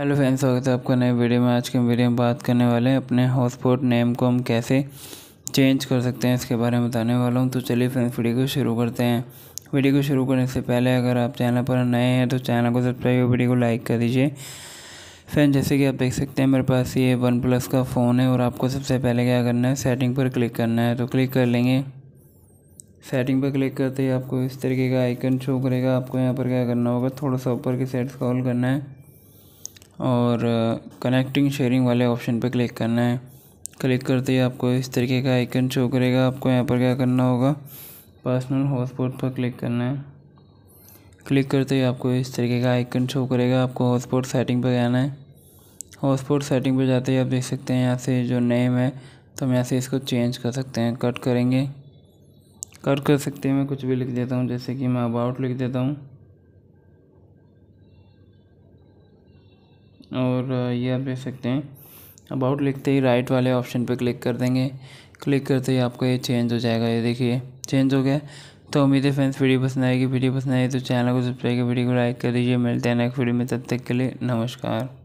hello friends स्वागत है आपका नए वीडियो में आज के वीडियो में बात करने वाले हैं अपने हॉटस्पॉट नेम को हम कैसे चेंज कर सकते हैं इसके बारे में बताने वाला हूँ तो चलिए फ्रेंड्स वीडियो को शुरू करते हैं वीडियो को शुरू करने से पहले अगर आप चैनल पर नए हैं तो चैनल को सब्सक्राइब वीडियो को लाइक कर दीजिए फ्रेंड जैसे कि आप देख सकते हैं मेरे पास ये वन प्लस का फ़ोन है और आपको सबसे पहले क्या करना है सेटिंग पर क्लिक करना है तो क्लिक कर लेंगे सेटिंग पर क्लिक करते ही आपको इस तरीके का आइकन शो करेगा आपको यहाँ पर क्या करना होगा थोड़ा सा ऊपर की साइड स्क्रॉल करना है और कनेक्टिंग uh, शेयरिंग वाले ऑप्शन पर क्लिक करना है क्लिक करते ही आपको इस तरीके का आइकन शो करेगा आपको यहाँ पर क्या करना होगा पर्सनल हॉटस्पॉट पर क्लिक करना है क्लिक करते ही आपको इस तरीके का आइकन शो करेगा आपको हॉटस्पॉट सेटिंग पर जाना है हॉटस्पॉट सेटिंग पर जाते ही आप देख सकते हैं यहाँ से जो नेम है तो हम यहाँ से इसको चेंज कर सकते हैं कट करेंगे कट कर सकते हैं मैं कुछ भी लिख देता हूँ जैसे कि मैं अबाउट लिख देता हूँ और ये आप देख सकते हैं अबाउट लिखते ही राइट वाले ऑप्शन पे क्लिक कर देंगे क्लिक करते ही आपको ये चेंज हो जाएगा ये देखिए चेंज हो गया तो उम्मीद है फ्रेंड्स वीडियो पसंद आएगी वीडियो पसंद आएगी तो चैनल को सब्सक्राइब वीडियो को लाइक कर दीजिए मिलते हैं नेक्स्ट वीडियो में तब तक के लिए नमस्कार